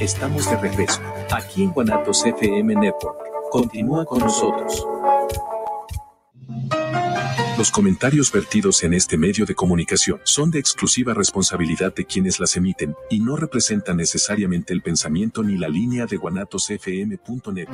Estamos de regreso, aquí en Guanatos FM Network. Continúa con nosotros. Los comentarios vertidos en este medio de comunicación son de exclusiva responsabilidad de quienes las emiten y no representan necesariamente el pensamiento ni la línea de guanatosfm.net.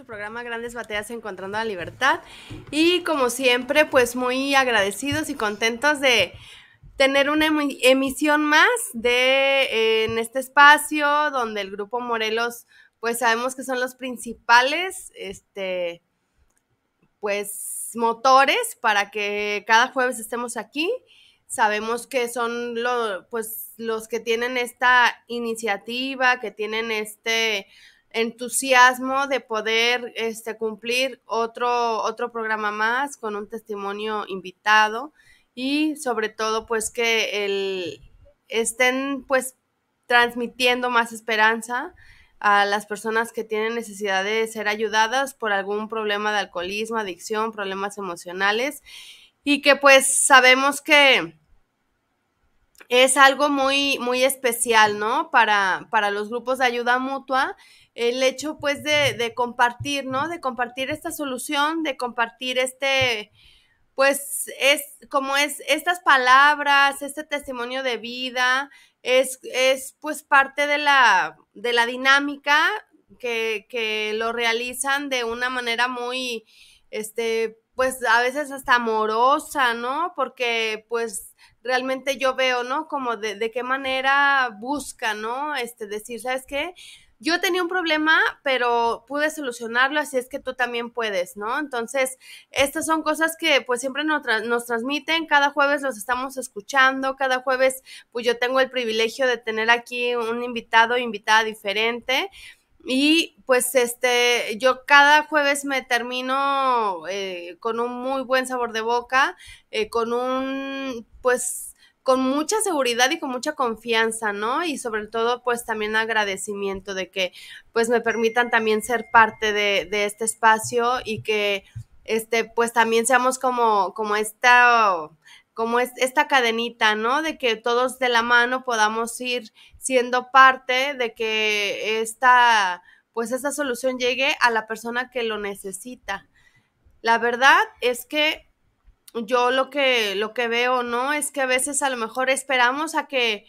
Este programa Grandes Bateas Encontrando la Libertad. Y como siempre, pues muy agradecidos y contentos de tener una emisión más de en este espacio donde el grupo Morelos, pues sabemos que son los principales, este, pues motores para que cada jueves estemos aquí. Sabemos que son lo, pues, los que tienen esta iniciativa, que tienen este entusiasmo de poder este, cumplir otro, otro programa más con un testimonio invitado y sobre todo pues que estén pues transmitiendo más esperanza a las personas que tienen necesidad de ser ayudadas por algún problema de alcoholismo, adicción, problemas emocionales y que pues sabemos que es algo muy, muy especial, ¿no? Para, para los grupos de ayuda mutua el hecho pues de, compartir, ¿no? De compartir esta solución, de compartir este, pues es como es estas palabras, este testimonio de vida, es, es pues parte de la, de la dinámica que, que, lo realizan de una manera muy, este, pues a veces hasta amorosa, ¿no? Porque pues realmente yo veo, ¿no? Como de, de qué manera busca, ¿no? Este, decir, ¿sabes qué? yo tenía un problema, pero pude solucionarlo, así es que tú también puedes, ¿no? Entonces, estas son cosas que pues siempre nos, nos transmiten, cada jueves los estamos escuchando, cada jueves pues yo tengo el privilegio de tener aquí un invitado, invitada diferente. Y pues este, yo cada jueves me termino eh, con un muy buen sabor de boca, eh, con un pues con mucha seguridad y con mucha confianza, ¿no? Y sobre todo, pues también agradecimiento de que pues me permitan también ser parte de, este espacio y que este, pues también seamos como, como esta oh, como es esta cadenita, ¿no? De que todos de la mano podamos ir siendo parte de que esta, pues esta solución llegue a la persona que lo necesita. La verdad es que yo lo que, lo que veo, ¿no? Es que a veces a lo mejor esperamos a que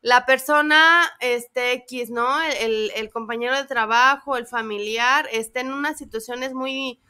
la persona, este X, ¿no? El, el compañero de trabajo, el familiar, esté en unas situaciones muy,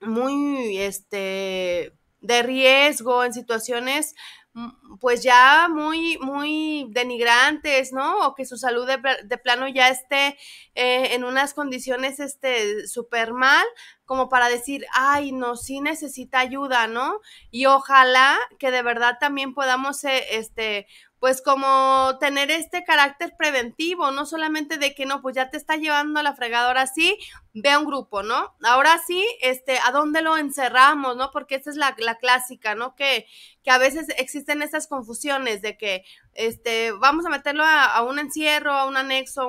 muy, este, de riesgo, en situaciones Mm, pues ya muy, muy denigrantes, ¿no? O que su salud de, plano ya esté eh, en unas condiciones, este, súper mal, como para decir, ay, no, sí necesita ayuda, ¿no? Y ojalá que de verdad también podamos, eh, este, pues como tener este carácter preventivo, no solamente de que no, pues ya te está llevando a la fregadora así, ve un grupo, ¿no? Ahora sí, este, ¿a dónde lo encerramos, no? Porque esta es la, clásica, ¿no? Que, que, a veces existen estas confusiones de que, este, vamos a meterlo a, un encierro, a un anexo,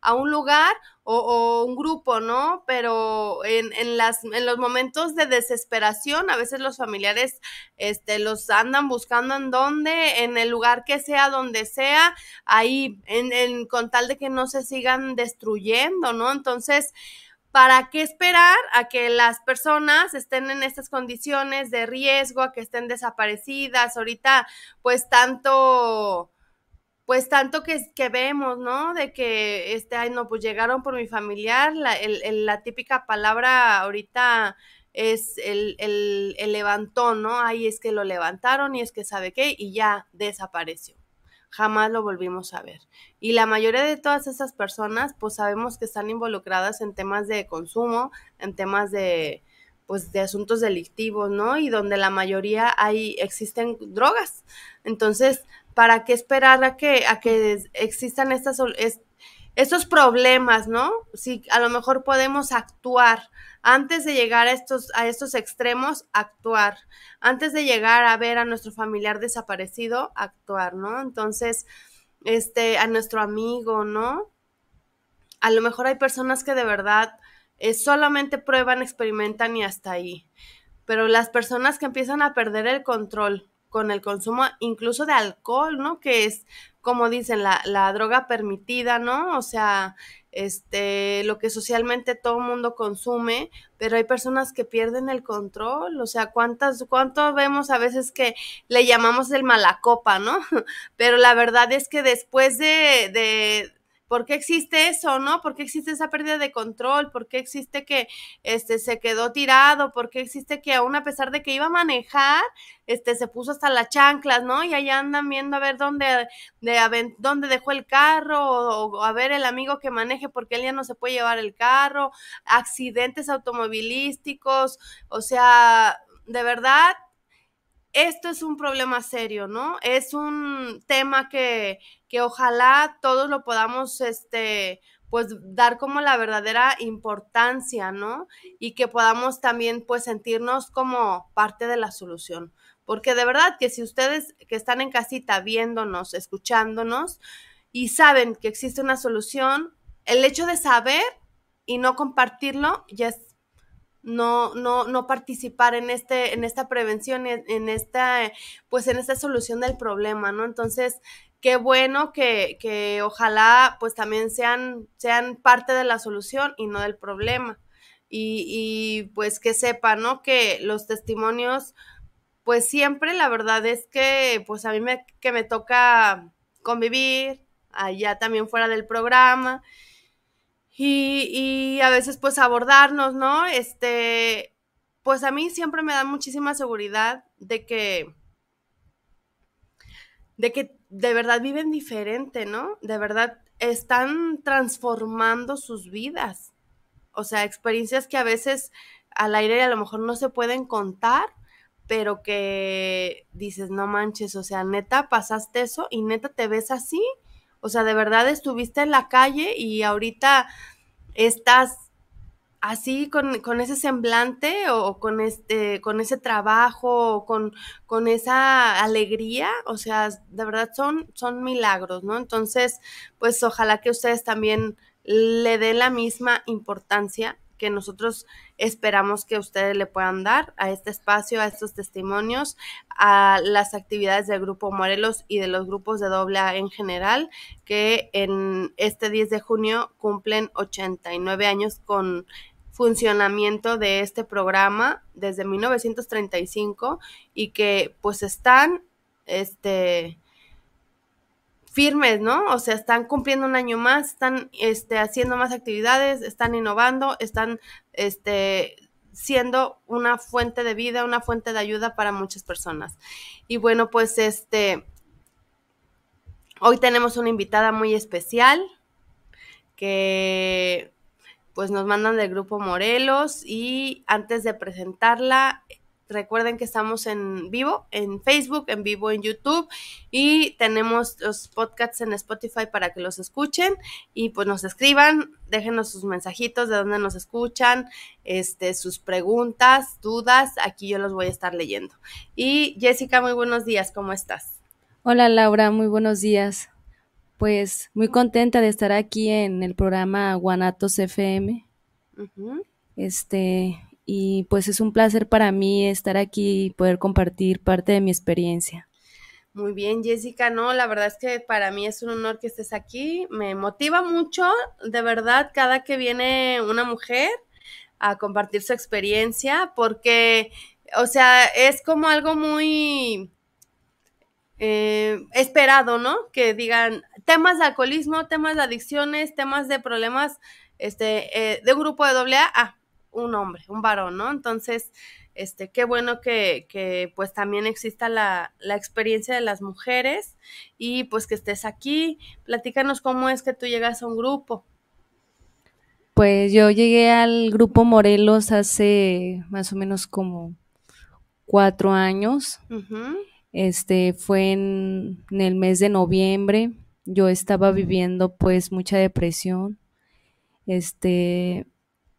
a un lugar o, un grupo, ¿no? Pero en, en, las, en los momentos de desesperación, a veces los familiares, este, los andan buscando en dónde, en el lugar que sea, donde sea, ahí, en, en, con tal de que no se sigan destruyendo, ¿no? Entonces, ¿Para qué esperar a que las personas estén en estas condiciones de riesgo, a que estén desaparecidas? Ahorita, pues tanto, pues tanto que, vemos, ¿no? De que, este, ay, no, pues llegaron por mi familiar, la, típica palabra ahorita es el, el, levantón, ¿no? Ahí es que lo levantaron y es que sabe qué, y ya desapareció. Jamás lo volvimos a ver. Y la mayoría de todas esas personas, pues sabemos que están involucradas en temas de consumo, en temas de, pues, de asuntos delictivos, ¿no? Y donde la mayoría hay, existen drogas. Entonces, ¿para qué esperar a que, a que existan estas, es estos problemas, ¿no? Si a lo mejor podemos actuar antes de llegar a estos, a estos extremos, actuar. Antes de llegar a ver a nuestro familiar desaparecido, actuar, ¿no? Entonces, este, a nuestro amigo, ¿no? A lo mejor hay personas que de verdad eh, solamente prueban, experimentan y hasta ahí. Pero las personas que empiezan a perder el control con el consumo incluso de alcohol, ¿no? Que es, como dicen, la, droga permitida, ¿no? O sea, este, lo que socialmente todo mundo consume, pero hay personas que pierden el control, o sea, cuántas, cuánto vemos a veces que le llamamos el malacopa, ¿no? Pero la verdad es que después de, de ¿Por qué existe eso, no? ¿Por qué existe esa pérdida de control? ¿Por qué existe que este, se quedó tirado? ¿Por qué existe que aún a pesar de que iba a manejar, este, se puso hasta las chanclas, ¿no? Y allá andan viendo a ver dónde, de, dejó el carro o, o, a ver el amigo que maneje porque él ya no se puede llevar el carro, accidentes automovilísticos, o sea, de verdad, esto es un problema serio, ¿no? Es un tema que que ojalá todos lo podamos, este, pues dar como la verdadera importancia, ¿no? Y que podamos también pues sentirnos como parte de la solución. Porque de verdad que si ustedes que están en casita viéndonos, escuchándonos y saben que existe una solución, el hecho de saber y no compartirlo ya es no, no, no participar en este, en esta prevención, en, esta, pues en esta solución del problema, ¿no? Entonces, qué bueno que, que, ojalá pues también sean, sean parte de la solución y no del problema. Y, pues que sepan, ¿no? Que los testimonios, pues siempre la verdad es que pues a mí me, que me toca convivir allá también fuera del programa y, y a veces pues abordarnos, ¿no? Este, pues a mí siempre me da muchísima seguridad de que, de que de verdad viven diferente, ¿no? De verdad están transformando sus vidas. O sea, experiencias que a veces al aire a lo mejor no se pueden contar, pero que dices, no manches, o sea, neta, pasaste eso y neta te ves así. O sea, de verdad estuviste en la calle y ahorita estás así con, ese semblante o con este con ese trabajo o con, esa alegría o sea de verdad son son milagros no entonces pues ojalá que ustedes también le den la misma importancia que nosotros esperamos que ustedes le puedan dar a este espacio, a estos testimonios, a las actividades del Grupo Morelos y de los grupos de doble A en general, que en este 10 de junio cumplen 89 años con funcionamiento de este programa desde 1935 y que pues están este firmes, ¿no? O sea, están cumpliendo un año más, están este, haciendo más actividades, están innovando, están este, siendo una fuente de vida, una fuente de ayuda para muchas personas. Y bueno, pues este, hoy tenemos una invitada muy especial que pues nos mandan del grupo Morelos y antes de presentarla, Recuerden que estamos en vivo en Facebook, en vivo en YouTube y tenemos los podcasts en Spotify para que los escuchen y pues nos escriban, déjenos sus mensajitos de dónde nos escuchan, este, sus preguntas, dudas, aquí yo los voy a estar leyendo. Y Jessica, muy buenos días, ¿cómo estás? Hola Laura, muy buenos días. Pues muy contenta de estar aquí en el programa Guanatos FM. Este, y pues es un placer para mí estar aquí y poder compartir parte de mi experiencia. Muy bien, Jessica, no, la verdad es que para mí es un honor que estés aquí, me motiva mucho, de verdad, cada que viene una mujer a compartir su experiencia, porque, o sea, es como algo muy eh, esperado, ¿no? Que digan temas de alcoholismo, temas de adicciones, temas de problemas este, eh, de grupo de doble A, ah, un hombre, un varón, ¿no? Entonces, este, qué bueno que, que pues también exista la, la, experiencia de las mujeres y pues que estés aquí. Platícanos cómo es que tú llegas a un grupo. Pues yo llegué al grupo Morelos hace más o menos como cuatro años. Este fue en, en el mes de noviembre. Yo estaba viviendo pues mucha depresión. Este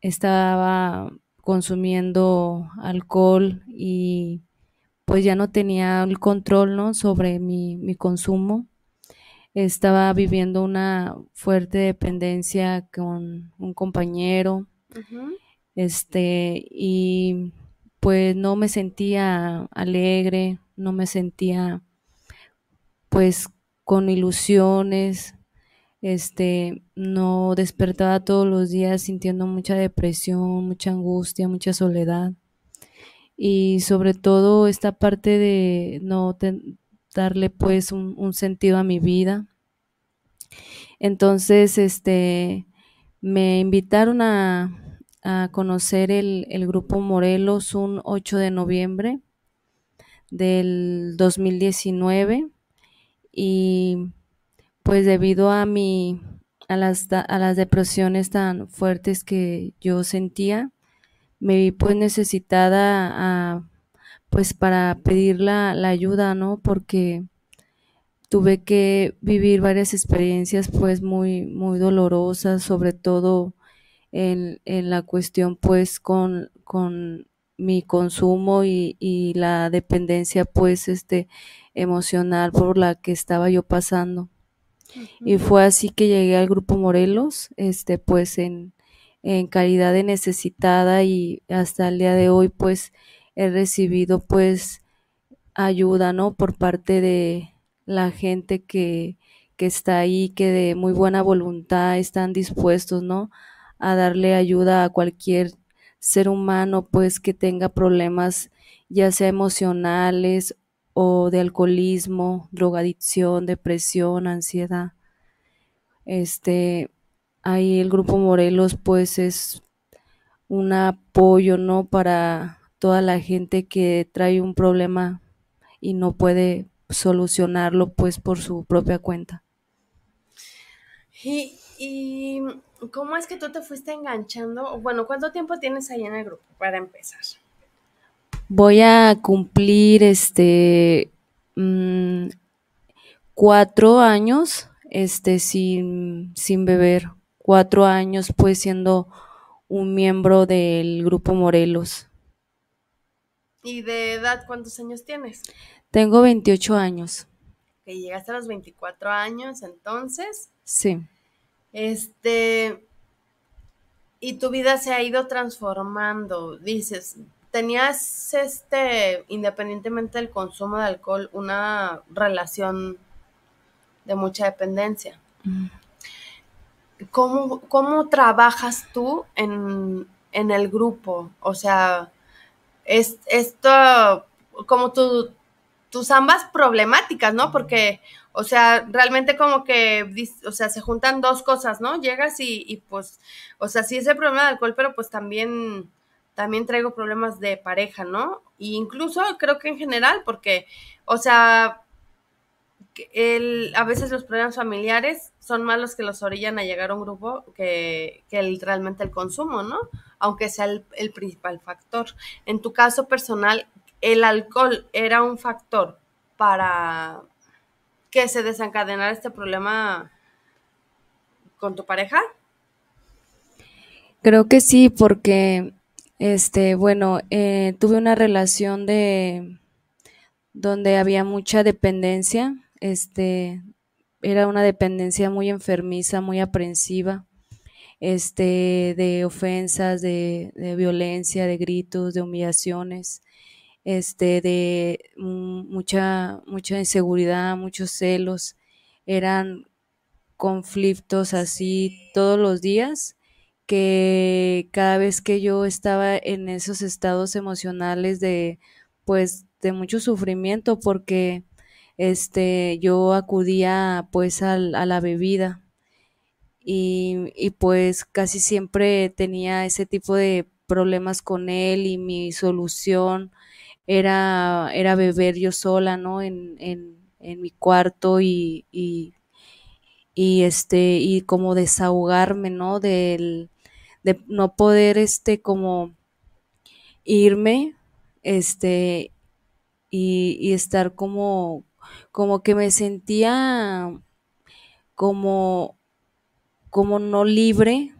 estaba consumiendo alcohol y pues ya no tenía el control sobre mi, consumo. Estaba viviendo una fuerte dependencia con un compañero. Este, y pues no me sentía alegre, no me sentía pues con ilusiones, este, no despertaba todos los días sintiendo mucha depresión, mucha angustia, mucha soledad. Y sobre todo esta parte de no darle pues un, sentido a mi vida. Entonces, este, me invitaron a, conocer el, el, grupo Morelos un 8 de noviembre del 2019 y pues debido a mi a las, a las depresiones tan fuertes que yo sentía, me vi pues necesitada pues para pedir la, ayuda, ¿no? Porque tuve que vivir varias experiencias pues muy, muy dolorosas, sobre todo en, la cuestión pues con, mi consumo y, y la dependencia pues este emocional por la que estaba yo pasando. Y fue así que llegué al Grupo Morelos, este, pues en, calidad de necesitada y hasta el día de hoy, pues he recibido, pues, ayuda, ¿no? Por parte de la gente que, que está ahí, que de muy buena voluntad están dispuestos, ¿no? A darle ayuda a cualquier ser humano, pues, que tenga problemas, ya sea emocionales o de alcoholismo, drogadicción, depresión, ansiedad. Este, ahí el grupo Morelos pues es un apoyo, ¿no? Para toda la gente que trae un problema y no puede solucionarlo pues por su propia cuenta. ¿Y, y cómo es que tú te fuiste enganchando? Bueno, ¿cuánto tiempo tienes ahí en el grupo para empezar? voy a cumplir este mm, cuatro años este sin, beber cuatro años pues siendo un miembro del grupo Morelos y de edad cuántos años tienes tengo 28 años que llegaste a los 24 años entonces sí este y tu vida se ha ido transformando dices tenías este, independientemente del consumo de alcohol, una relación de mucha dependencia. ¿Cómo, ¿Cómo, trabajas tú en, el grupo? O sea, es, esto, como tu, tus ambas problemáticas, ¿no? Porque, o sea, realmente como que, o sea, se juntan dos cosas, ¿no? Llegas y, y pues, o sea, sí es el problema del alcohol, pero pues también también traigo problemas de pareja, ¿no? e incluso creo que en general, porque, o sea, a veces los problemas familiares son más los que los orillan a llegar a un grupo que, que realmente el consumo, ¿no? Aunque sea el, principal factor. En tu caso personal, ¿el alcohol era un factor para que se desencadenara este problema con tu pareja? Creo que sí, porque este, bueno, eh, tuve una relación de donde había mucha dependencia, este, era una dependencia muy enfermiza, muy aprensiva, este, de ofensas, de, de violencia, de gritos, de humillaciones, este, de mucha, mucha inseguridad, muchos celos, eran conflictos así todos los días que cada vez que yo estaba en esos estados emocionales de pues de mucho sufrimiento porque este yo acudía pues a, la bebida y, pues casi siempre tenía ese tipo de problemas con él y mi solución era, era beber yo sola, ¿no? En, mi cuarto y, y, y, este, y como desahogarme, ¿no? Del, de no poder, este, como irme, este, y, estar como, como que me sentía como, como no libre,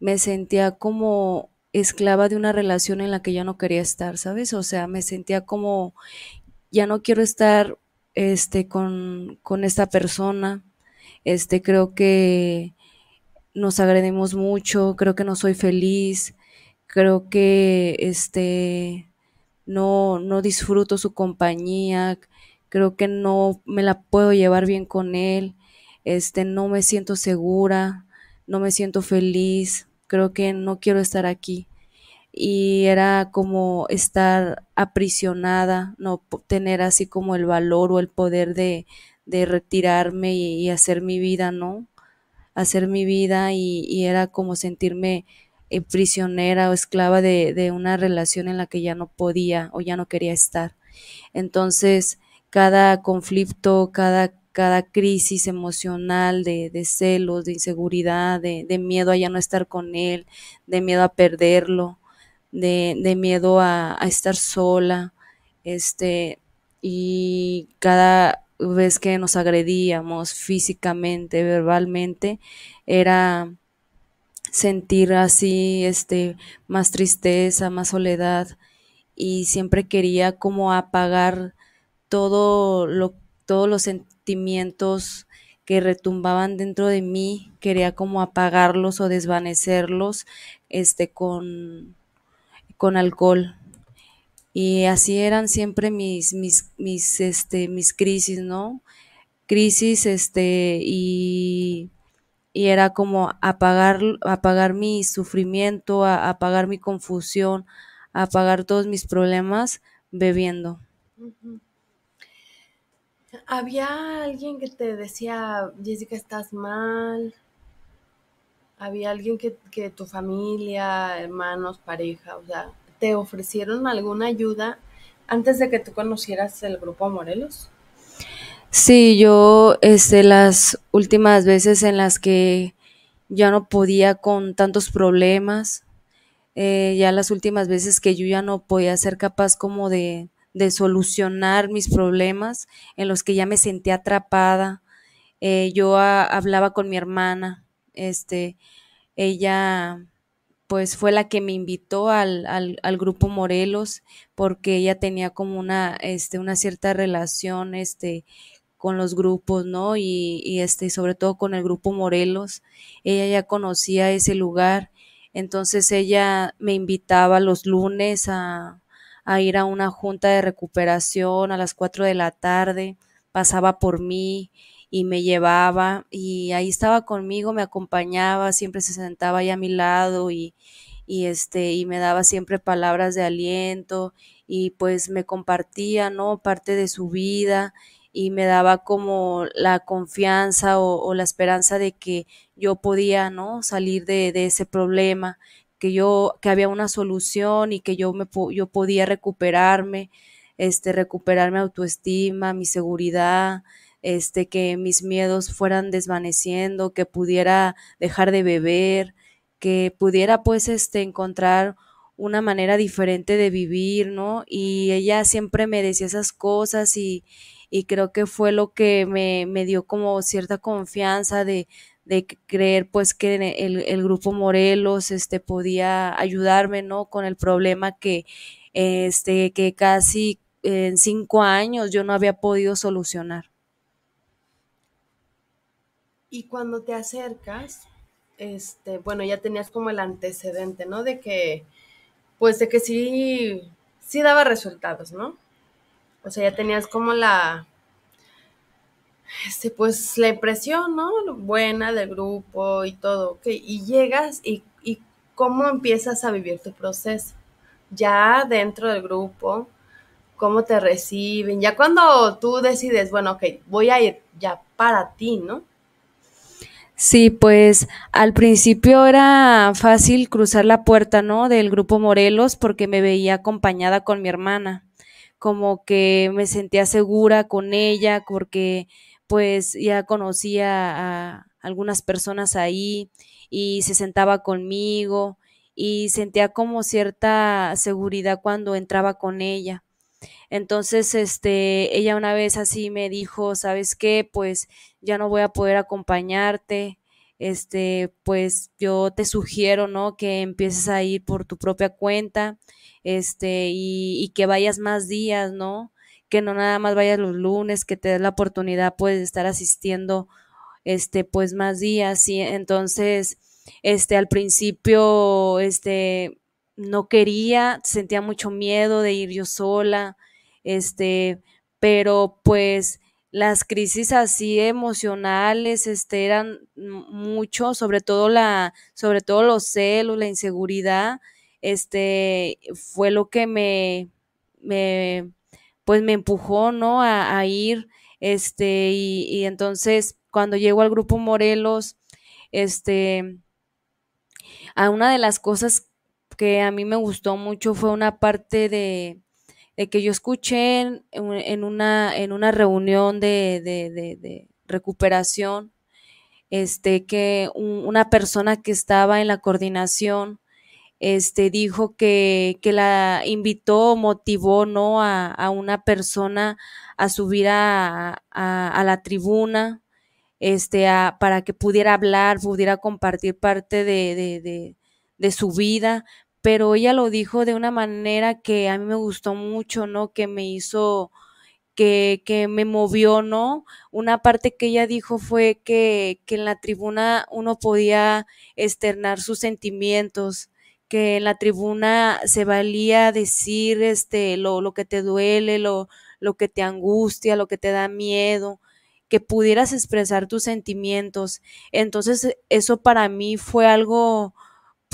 me sentía como esclava de una relación en la que ya no quería estar, ¿sabes? O sea, me sentía como, ya no quiero estar este, con, con esta persona, este, creo que nos agredimos mucho, creo que no soy feliz, creo que este no, no disfruto su compañía, creo que no me la puedo llevar bien con él, este no me siento segura, no me siento feliz, creo que no quiero estar aquí. Y era como estar aprisionada, no tener así como el valor o el poder de, de retirarme y hacer mi vida, ¿no? hacer mi vida y, era como sentirme eh, prisionera o esclava de, una relación en la que ya no podía o ya no quería estar. Entonces, cada conflicto, cada, cada crisis emocional de, celos, de inseguridad, de, miedo a ya no estar con él, de miedo a perderlo, de, miedo a, a estar sola, este, y cada vez que nos agredíamos físicamente, verbalmente, era sentir así, este, más tristeza, más soledad y siempre quería como apagar todo lo, todos los sentimientos que retumbaban dentro de mí, quería como apagarlos o desvanecerlos, este, con, con alcohol. Y así eran siempre mis, mis, este, mis crisis, ¿no? Crisis, este, y, era como apagar, apagar mi sufrimiento, apagar mi confusión, apagar todos mis problemas bebiendo. ¿Había alguien que te decía, Jessica, estás mal? ¿Había alguien que, que tu familia, hermanos, pareja, o sea, te ofrecieron alguna ayuda antes de que tú conocieras el grupo Morelos? Sí, yo este, las últimas veces en las que ya no podía con tantos problemas, eh, ya las últimas veces que yo ya no podía ser capaz como de, de solucionar mis problemas, en los que ya me sentía atrapada, eh, yo ah, hablaba con mi hermana, este, ella pues fue la que me invitó al, grupo Morelos porque ella tenía como una, este, una cierta relación este, con los grupos, ¿no? Y, y este, sobre todo con el grupo Morelos. Ella ya conocía ese lugar, entonces ella me invitaba los lunes a, a ir a una junta de recuperación a las 4 de la tarde, pasaba por mí y me llevaba y ahí estaba conmigo, me acompañaba, siempre se sentaba ahí a mi lado y, este y me daba siempre palabras de aliento y pues me compartía, ¿no? parte de su vida y me daba como la confianza o, la esperanza de que yo podía, ¿no? salir de, ese problema, que yo que había una solución y que yo me yo podía recuperarme este recuperar mi autoestima mi seguridad este, que mis miedos fueran desvaneciendo, que pudiera dejar de beber, que pudiera pues este, encontrar una manera diferente de vivir, ¿no? Y ella siempre me decía esas cosas y, creo que fue lo que me, me dio como cierta confianza de, de creer pues que el, grupo Morelos este podía ayudarme no con el problema que este que casi en cinco años yo no había podido solucionar. Y cuando te acercas, este, bueno, ya tenías como el antecedente, ¿no? De que, pues de que sí, sí daba resultados, ¿no? O sea, ya tenías como la, este, pues la impresión, ¿no? Buena del grupo y todo, ¿ok? Y llegas y, y cómo empiezas a vivir tu proceso, ya dentro del grupo, cómo te reciben, ya cuando tú decides, bueno, ok, voy a ir ya para ti, ¿no? Sí, pues al principio era fácil cruzar la puerta, ¿no? Del grupo Morelos porque me veía acompañada con mi hermana, como que me sentía segura con ella porque pues ya conocía a algunas personas ahí y se sentaba conmigo y sentía como cierta seguridad cuando entraba con ella. Entonces, este, ella una vez así me dijo, ¿sabes qué? Pues ya no voy a poder acompañarte, este, pues yo te sugiero, ¿no? Que empieces a ir por tu propia cuenta, este, y, que vayas más días, ¿no? Que no nada más vayas los lunes, que te des la oportunidad, pues, de estar asistiendo, este, pues, más días, y Entonces, este, al principio, este, no quería, sentía mucho miedo de ir yo sola, este, pero pues las crisis así emocionales este, eran mucho, sobre todo la, sobre todo los celos, la inseguridad, este, fue lo que me, me pues me empujó, ¿no? A, ir, este, y, y, entonces cuando llego al grupo Morelos, este, a una de las cosas que a mí me gustó mucho fue una parte de, de que yo escuché en, en, una, reunión de, recuperación este, que una persona que estaba en la coordinación este, dijo que, la invitó, motivó ¿no? a, una persona a subir a, la tribuna este, para que pudiera hablar, pudiera compartir parte de, de su vida, pero ella lo dijo de una manera que a mí me gustó mucho, ¿no? Que me hizo, que, que me movió, ¿no? Una parte que ella dijo fue que, en la tribuna uno podía externar sus sentimientos que en la tribuna se valía decir este lo, lo que te duele, lo, lo que te angustia, lo que te da miedo, que pudieras expresar tus sentimientos. Entonces, eso para mí fue algo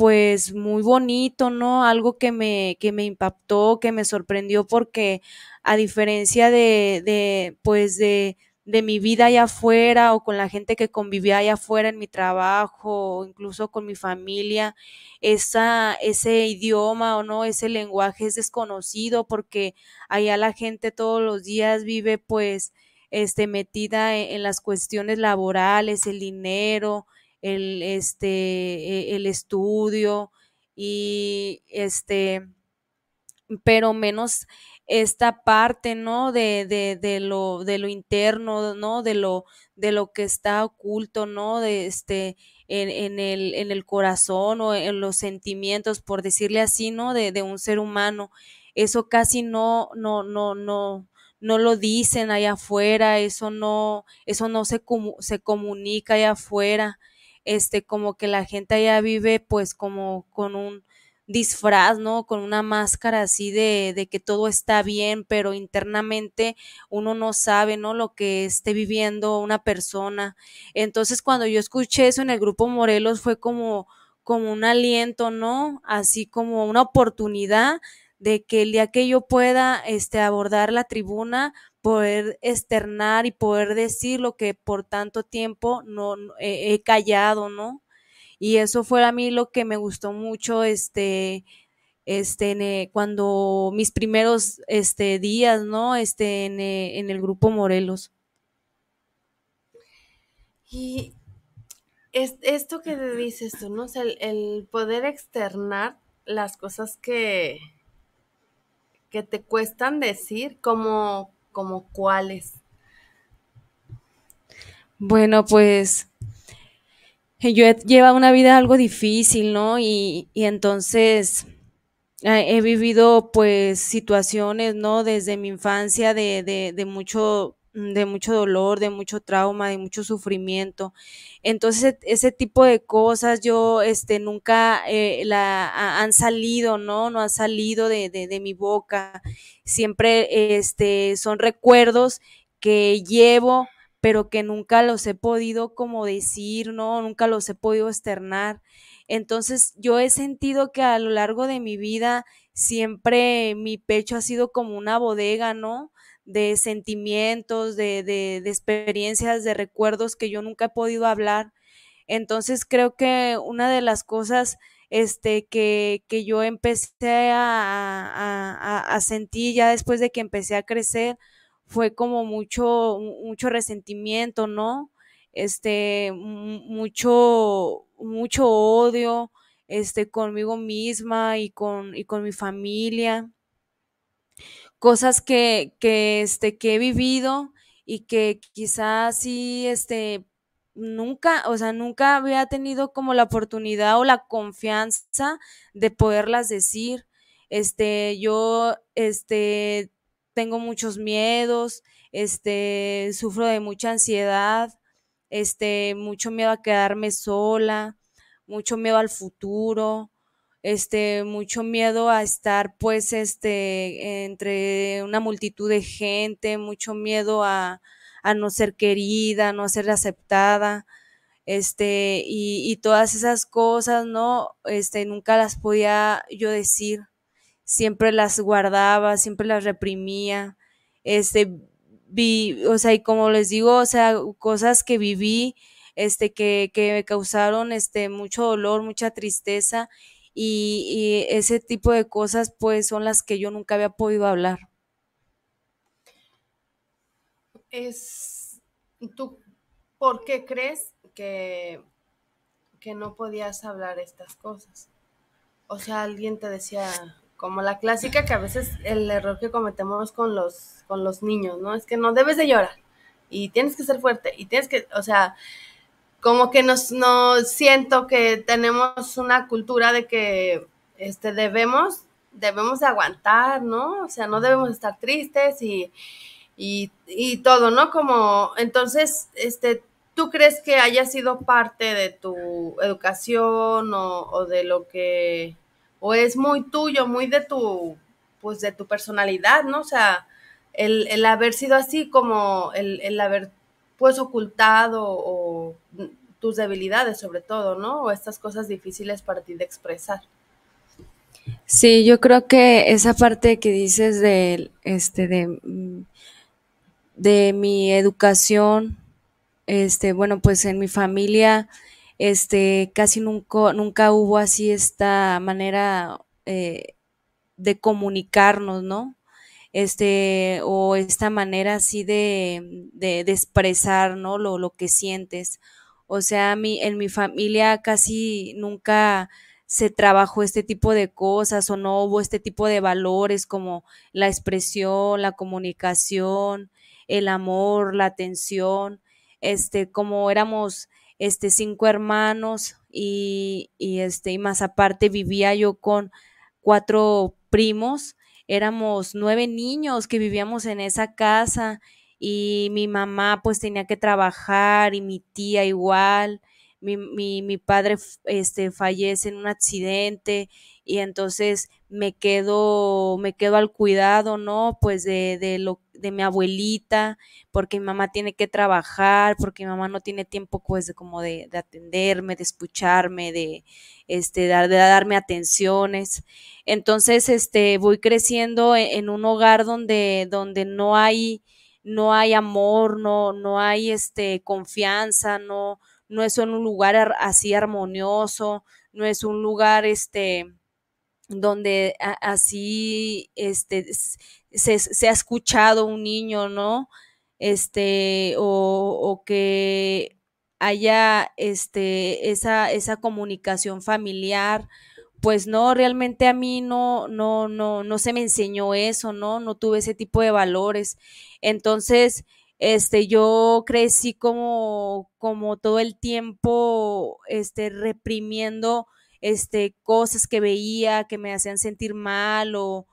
pues muy bonito, ¿no? Algo que me, que me impactó, que me sorprendió porque a diferencia de, de pues de, de mi vida allá afuera o con la gente que convivía allá afuera en mi trabajo o incluso con mi familia, esa, ese idioma o no, ese lenguaje es desconocido porque allá la gente todos los días vive pues este metida en las cuestiones laborales, el dinero, el, este, e, el estudio y este, pero menos esta parte, ¿no? De, de, lo, de lo interno, ¿no? De lo, de lo que está oculto, ¿no? De este, en, en, el, en el corazón o en los sentimientos, por decirle así, ¿no? De, un ser humano. Eso casi no, no, no, no, no lo dicen allá afuera, eso no, eso no se, se comunica allá afuera este, como que la gente allá vive pues como con un disfraz, ¿no? Con una máscara así de, de, que todo está bien, pero internamente uno no sabe, ¿no? Lo que esté viviendo una persona. Entonces, cuando yo escuché eso en el grupo Morelos fue como, como un aliento, ¿no? Así como una oportunidad de que el día que yo pueda este, abordar la tribuna, poder externar y poder decir lo que por tanto tiempo no, he callado, ¿no? Y eso fue a mí lo que me gustó mucho, este, este, eh, cuando mis primeros este, días, ¿no? Este, en eh, el grupo Morelos. Y esto que dices tú, ¿no? O el, el poder externar las cosas que, que te cuestan decir, como como cuáles. Bueno, pues eh, yo he llevado una vida algo difícil, ¿no? Y, y entonces eh, he vivido pues situaciones, ¿no? Desde mi infancia de, de, de mucho Mm, de mucho dolor, de mucho trauma, de mucho sufrimiento. Entonces, e, ese tipo de cosas yo este, nunca eh, la, han salido, ¿no? No han salido de, de, de, mi boca. Siempre este, son recuerdos que llevo, pero que nunca los he podido como decir, ¿no? Nunca los he podido externar. Entonces, yo he sentido que a lo largo de mi vida siempre mi pecho ha sido como una bodega, ¿no? de sentimientos, de, experiencias, de recuerdos que yo nunca he podido hablar. Entonces creo que una de las cosas este, que, yo empecé a, sentir ya después de que empecé a crecer fue como mucho, mucho resentimiento, ¿no? Este, mucho, mucho odio, este, conmigo misma y con, y con mi familia cosas que, que, este, que he vivido y que quizás sí, este, nunca, o sea, nunca había tenido como la oportunidad o la confianza de poderlas decir. Este, yo, este, tengo muchos miedos, este, sufro de mucha ansiedad, este, mucho miedo a quedarme sola, mucho miedo al futuro, este, mucho miedo a estar pues este, entre una multitud de gente, mucho miedo a, no ser querida, no ser aceptada, este, y, todas esas cosas, ¿no? Este, nunca las podía yo decir, siempre las guardaba, siempre las reprimía, este, vi, y como les digo, o sea, cosas que viví, este, que, me causaron, este, mucho dolor, mucha tristeza, y, ese tipo de cosas pues son las que yo nunca había podido hablar. Es, ¿Tú por qué crees que, que no podías hablar estas cosas? O sea, alguien te decía, como la clásica que a veces el error que cometemos con los, con los niños, ¿no? Es que no debes de llorar y tienes que ser fuerte y tienes que, o sea, como que nos, no siento que tenemos una cultura de que este, debemos, debemos aguantar, ¿no? O sea, no debemos estar tristes y, y, todo, ¿no? Como, entonces, este, ¿tú crees que haya sido parte de tu educación o, de lo que, o es muy tuyo, muy de tu, pues de tu personalidad, ¿no? O sea, el, el haber sido así como el, el haber pues ocultado o tus debilidades sobre todo, ¿no? O estas cosas difíciles para ti de expresar. Sí, yo creo que esa parte que dices de, este, de, de mi educación, este, bueno, pues en mi familia, este, casi nunca, nunca hubo así esta manera eh, de comunicarnos, ¿no? este, o esta manera así de, de, expresar, ¿no? Lo, lo, que sientes. O sea, mi, en mi familia casi nunca se trabajó este tipo de cosas o no hubo este tipo de valores como la expresión, la comunicación, el amor, la atención, este, como éramos este cinco hermanos y, y este y más aparte vivía yo con cuatro primos éramos nueve niños que vivíamos en esa casa y mi mamá pues tenía que trabajar y mi tía igual. Mi, mi, mi padre este, fallece en un accidente y entonces me quedo, me quedo al cuidado, ¿no? Pues de, de, lo, de mi abuelita, porque mi mamá tiene que trabajar, porque mi mamá no tiene tiempo pues de como de, atenderme, de escucharme, de, este, de, de, darme atenciones. Entonces, este, voy creciendo e, en, un hogar donde, donde no hay, no hay amor, no, no hay este, confianza, no, no es un lugar así armonioso, no es un lugar este, donde así este, se, se, ha escuchado un niño, ¿no? Este, o, o que haya este, esa, esa comunicación familiar, pues no, realmente a mí no, no, no, no se me enseñó eso, ¿no? No tuve ese tipo de valores. Entonces, este, yo crecí como, como todo el tiempo, este, reprimiendo este, cosas que veía que me hacían sentir mal o,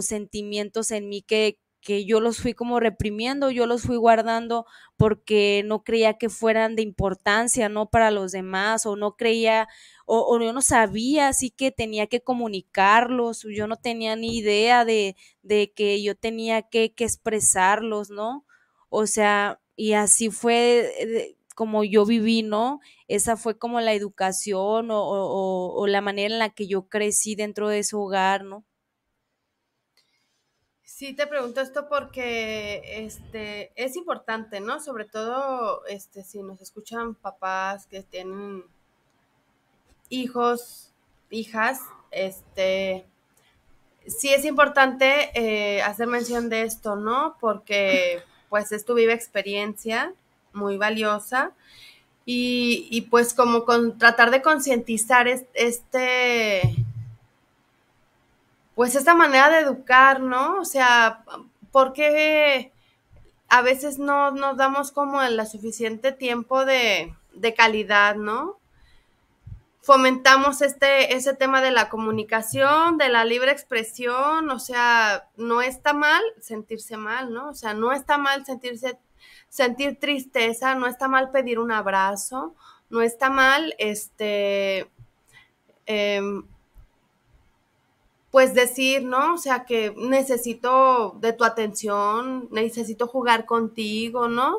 sentimientos en mí que, yo los fui como reprimiendo, yo los fui guardando porque no creía que fueran de importancia, ¿no? Para los demás, o no creía, o, yo no sabía, así que tenía que comunicarlos, yo no tenía ni idea de, de que yo tenía que, que expresarlos, ¿no? O sea, y así fue eh, como yo viví, ¿no? Esa fue como la educación o, la manera en la que yo crecí dentro de ese hogar, ¿no? Sí, te pregunto esto porque este, es importante, ¿no? Sobre todo este, si nos escuchan papás que tienen hijos, hijas, este, sí es importante eh, hacer mención de esto, ¿no? Porque pues es tu viva experiencia muy valiosa. Y, pues como con, tratar de concientizar este, pues esta manera de educar, ¿no? O sea, porque a veces no nos damos como el suficiente tiempo de, de calidad, ¿no? fomentamos este, ese tema de la comunicación, de la libre expresión, o sea, no está mal sentirse mal, ¿no? O sea, no está mal sentirse sentir tristeza, no está mal pedir un abrazo, no está mal, este, em, pues decir, ¿no? O sea, que necesito de tu atención, necesito jugar contigo, ¿no?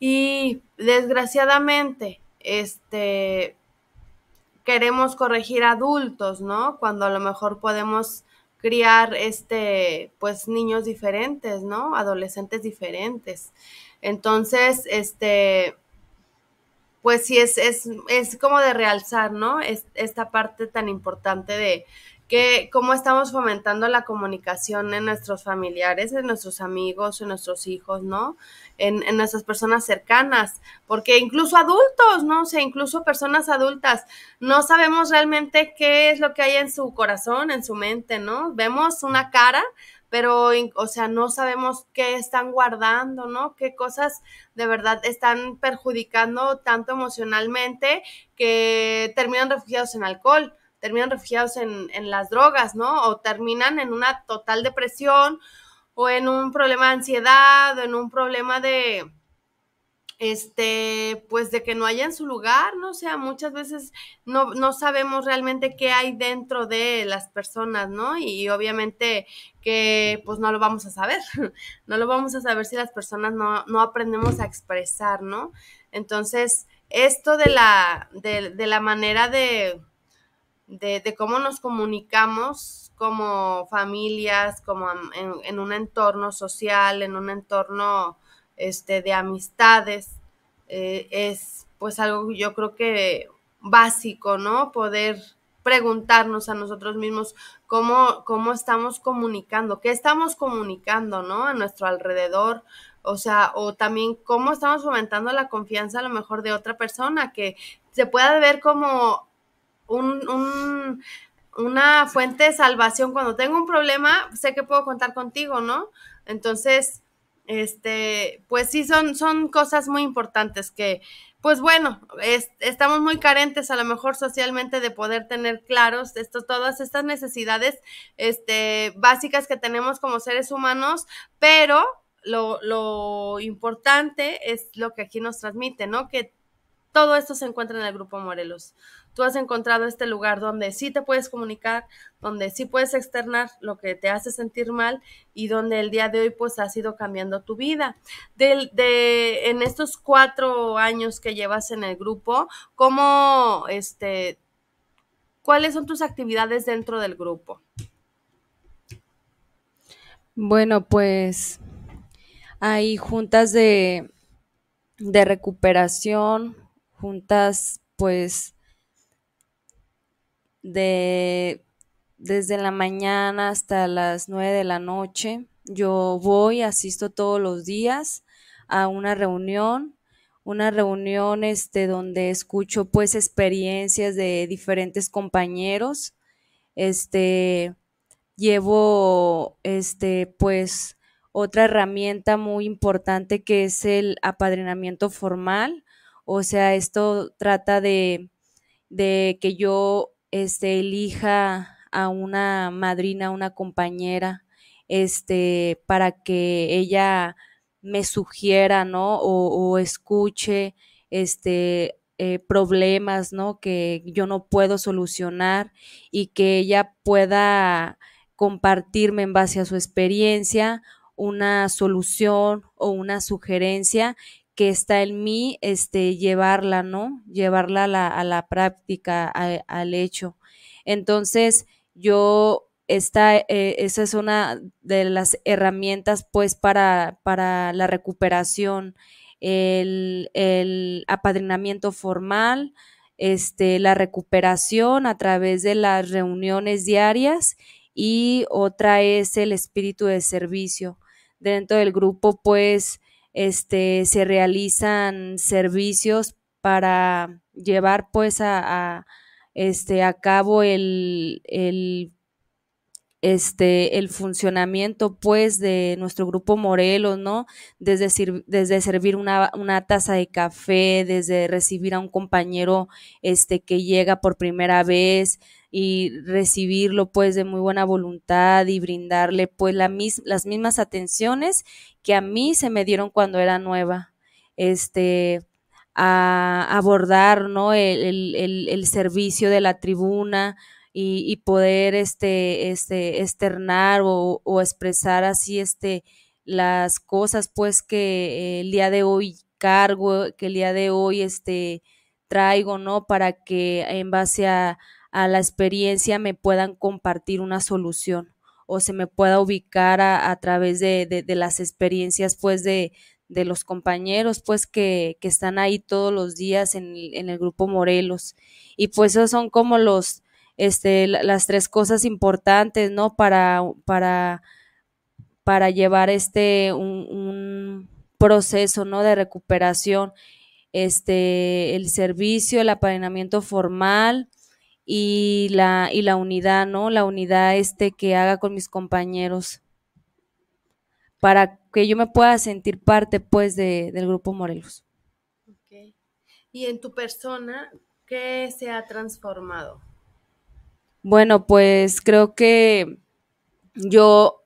Y desgraciadamente, este, queremos corregir adultos, ¿no? Cuando a lo mejor podemos criar, este, pues niños diferentes, ¿no? Adolescentes diferentes. Entonces, este, pues sí, es, es, es como de realzar, ¿no? Es, esta parte tan importante de que cómo estamos fomentando la comunicación en nuestros familiares, en nuestros amigos, en nuestros hijos, ¿no? En, en nuestras personas cercanas, porque incluso adultos, ¿no? O sea, incluso personas adultas, no sabemos realmente qué es lo que hay en su corazón, en su mente, ¿no? Vemos una cara, pero, o sea, no sabemos qué están guardando, ¿no? Qué cosas de verdad están perjudicando tanto emocionalmente que terminan refugiados en alcohol terminan refugiados en, en las drogas, ¿no? O terminan en una total depresión o en un problema de ansiedad o en un problema de, este, pues de que no haya en su lugar, ¿no? O sea, muchas veces no, sabemos realmente qué hay dentro de las personas, ¿no? Y, obviamente que pues no lo vamos a saber, no lo vamos a saber si las personas no, aprendemos a expresar, ¿no? Entonces, esto de la, de, de la manera de, de, de, cómo nos comunicamos como familias, como en, en un entorno social, en un entorno este, de amistades, eh, es pues algo yo creo que básico, ¿no? Poder preguntarnos a nosotros mismos cómo, cómo estamos comunicando, qué estamos comunicando, ¿no? A nuestro alrededor, o sea, o también cómo estamos fomentando la confianza a lo mejor de otra persona, que se pueda ver como una fuente de salvación. Cuando tengo un problema, sé que puedo contar contigo, ¿no? Entonces, este, pues sí, son, son cosas muy importantes que, pues bueno, estamos muy carentes a lo mejor socialmente de poder tener claros esto, todas estas necesidades este, básicas que tenemos como seres humanos, pero lo, lo importante es lo que aquí nos transmite, ¿no? Que todo esto se encuentra en el grupo Morelos tú has encontrado este lugar donde sí te puedes comunicar, donde sí puedes externar lo que te hace sentir mal y donde el día de hoy pues ha ido cambiando tu vida. De, en estos cuatro años que llevas en el grupo, ¿cómo, este, cuáles son tus actividades dentro del grupo? Bueno, pues hay juntas de, de recuperación, juntas pues de desde la mañana hasta las 9 de la noche. Yo voy, asisto todos los días a una reunión, una reunión este, donde escucho pues experiencias de diferentes compañeros. Este, llevo este, pues otra herramienta muy importante que es el apadrinamiento formal. O sea, esto trata de, de que yo este, elija a una madrina, una compañera, este, para que ella me sugiera, O, escuche, este, eh, problemas, ¿no? Que yo no puedo solucionar y que ella pueda compartirme en base a su experiencia una solución o una sugerencia que está en mí, este, llevarla, ¿no? Llevarla a la, práctica, al hecho. Entonces, yo, esta, eh, esa es una de las herramientas, pues, para, para la recuperación, el, apadrinamiento formal, este, la recuperación a través de las reuniones diarias y otra es el espíritu de servicio. Dentro del grupo, pues, este, se realizan servicios para llevar pues a, este, a cabo el, el este, el funcionamiento pues de nuestro grupo Morelos, ¿no? Desde, desde servir una, taza de café, desde recibir a un compañero este, que llega por primera vez y recibirlo pues de muy buena voluntad y brindarle pues las mismas atenciones que a mí se me dieron cuando era nueva. Este, a abordar ¿no? el, el servicio de la tribuna, y, poder este, este, externar o, expresar así este, las cosas pues que el día de hoy cargo, que el día de hoy este, traigo, ¿no? Para que en base a, la experiencia me puedan compartir una solución o se me pueda ubicar a, través de, las experiencias pues de, los compañeros pues que, están ahí todos los días en, en el grupo Morelos y pues esos son como los este, las tres cosas importantes, ¿no? Para, para, para llevar este, un, proceso, ¿no? De recuperación, este, el servicio, el apadrinamiento formal y la, y la unidad, ¿no? La unidad, este, que haga con mis compañeros para que yo me pueda sentir parte, pues, del Grupo Morelos. Y en tu persona, ¿qué se ha transformado? Bueno, pues creo que yo,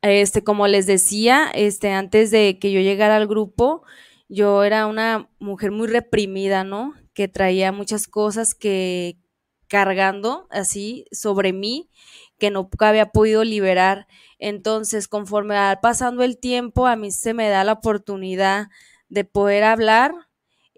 este, como les decía, este, antes de que yo llegara al grupo, yo era una mujer muy reprimida, ¿no? Que traía muchas cosas que cargando así sobre mí que no había podido liberar. Entonces, conforme va pasando el tiempo, a mí se me da la oportunidad de poder hablar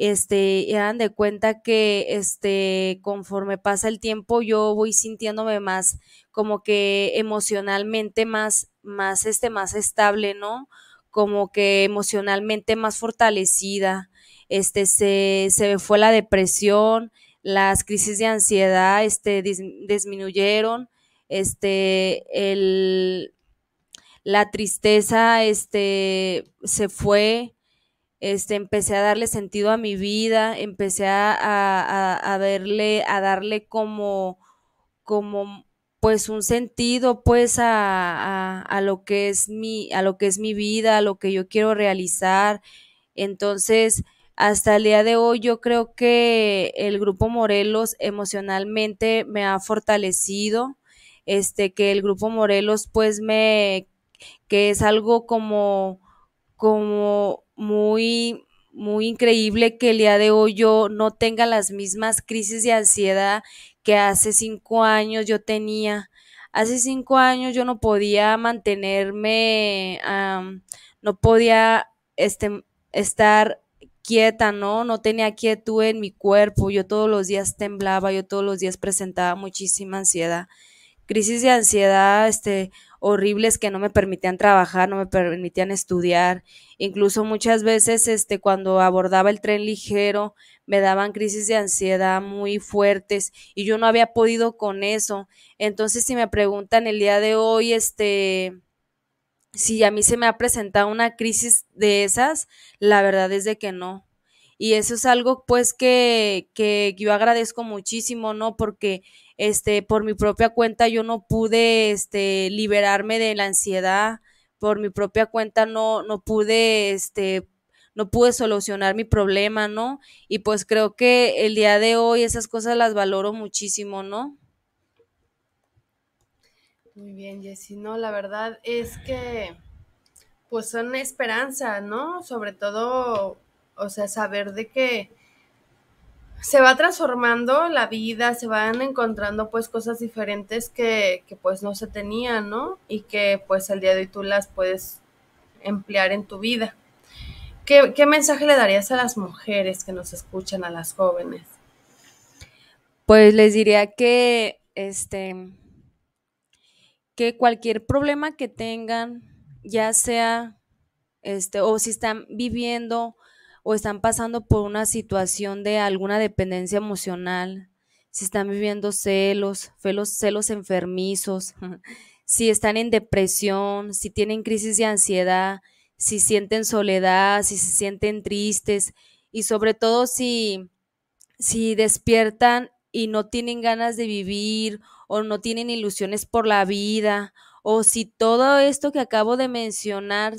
este, y hagan de cuenta que, este, conforme pasa el tiempo, yo voy sintiéndome más, como que emocionalmente más, más, este, más estable, ¿no? Como que emocionalmente más fortalecida, este, se, se fue la depresión, las crisis de ansiedad, este, disminuyeron, este, la tristeza, este, se fue, este, empecé a darle sentido a mi vida, empecé a, a, a darle como, como pues un sentido pues a, lo que es mi, a lo que es mi vida, a lo que yo quiero realizar. Entonces, hasta el día de hoy yo creo que el grupo Morelos emocionalmente me ha fortalecido, este, que el grupo Morelos pues me, que es algo como, como muy, muy increíble que el día de hoy yo no tenga las mismas crisis de ansiedad que hace cinco años yo tenía. Hace cinco años yo no podía mantenerme, no podía este, estar quieta, ¿no? No tenía quietud en mi cuerpo, yo todos los días temblaba, yo todos los días presentaba muchísima ansiedad. Crisis de ansiedad, este, horribles que no me permitían trabajar, no me permitían estudiar. Incluso muchas veces este, cuando abordaba el tren ligero me daban crisis de ansiedad muy fuertes y yo no había podido con eso. Entonces si me preguntan el día de hoy, este, si a mí se me ha presentado una crisis de esas, la verdad es de que no. Y eso es algo pues que, que yo agradezco muchísimo, ¿no? Porque este, por mi propia cuenta yo no pude, este, liberarme de la ansiedad, por mi propia cuenta no, no pude, este, no pude solucionar mi problema, ¿no? Y pues creo que el día de hoy esas cosas las valoro muchísimo, ¿no? Muy bien, Jessy. No, la verdad es que pues son esperanza, ¿no? Sobre todo, o sea, saber de que se va transformando la vida, se van encontrando pues cosas diferentes que, pues no se tenían, ¿no? Y que pues el día de hoy tú las puedes emplear en tu vida. ¿Qué, mensaje le darías a las mujeres que nos escuchan, a las jóvenes? Pues les diría que este que cualquier problema que tengan, ya sea este, o si están viviendo o están pasando por una situación de alguna dependencia emocional, si están viviendo celos, celos, enfermizos, si están en depresión, si tienen crisis de ansiedad, si sienten soledad, si se sienten tristes y sobre todo si, si despiertan y no tienen ganas de vivir o no tienen ilusiones por la vida o si todo esto que acabo de mencionar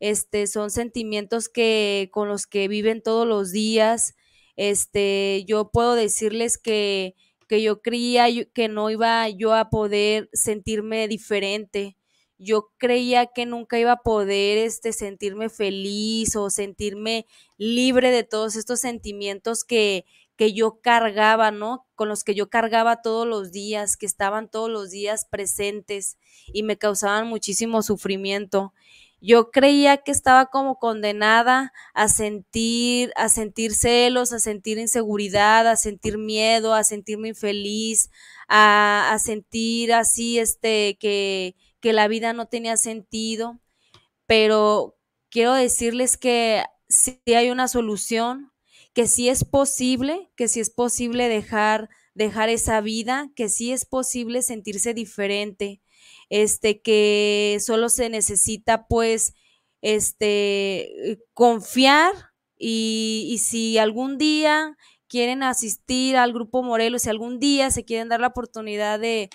este, son sentimientos que, con los que viven todos los días. Este, yo puedo decirles que, que yo creía que no iba yo a poder sentirme diferente. Yo creía que nunca iba a poder este, sentirme feliz o sentirme libre de todos estos sentimientos que, que yo cargaba, ¿no? Con los que yo cargaba todos los días, que estaban todos los días presentes y me causaban muchísimo sufrimiento. Yo creía que estaba como condenada a sentir, a sentir celos, a sentir inseguridad, a sentir miedo, a sentirme infeliz, a, sentir así este que, que la vida no tenía sentido. Pero quiero decirles que sí hay una solución, que sí es posible, que sí es posible dejar, dejar esa vida, que sí es posible sentirse diferente, este, que solo se necesita pues, este, eh, confiar y, y si algún día quieren asistir al Grupo Morelos, si algún día se quieren dar la oportunidad de,